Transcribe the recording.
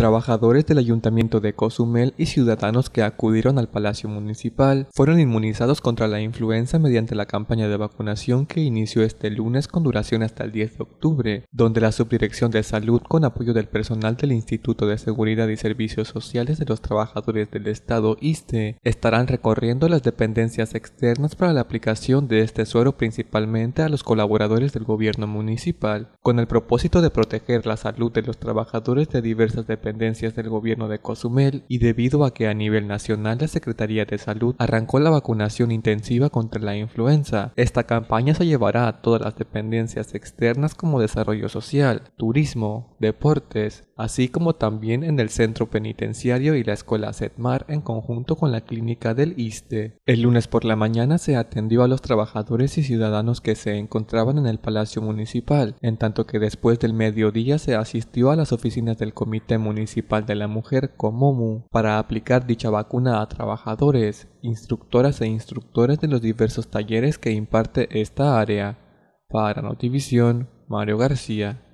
Trabajadores del Ayuntamiento de Cozumel y ciudadanos que acudieron al Palacio Municipal fueron inmunizados contra la influenza mediante la campaña de vacunación que inició este lunes con duración hasta el 10 de octubre, donde la Subdirección de Salud, con apoyo del personal del Instituto de Seguridad y Servicios Sociales de los Trabajadores del Estado ISTE, estarán recorriendo las dependencias externas para la aplicación de este suero principalmente a los colaboradores del gobierno municipal, con el propósito de proteger la salud de los trabajadores de diversas dependencias dependencias del gobierno de Cozumel y debido a que a nivel nacional la Secretaría de Salud arrancó la vacunación intensiva contra la influenza, esta campaña se llevará a todas las dependencias externas como desarrollo social, turismo, deportes, así como también en el centro penitenciario y la escuela Setmar en conjunto con la clínica del ISTE. El lunes por la mañana se atendió a los trabajadores y ciudadanos que se encontraban en el Palacio Municipal, en tanto que después del mediodía se asistió a las oficinas del Comité Municipal Municipal de la Mujer, Comomu, para aplicar dicha vacuna a trabajadores, instructoras e instructores de los diversos talleres que imparte esta área. Para Notivisión, Mario García.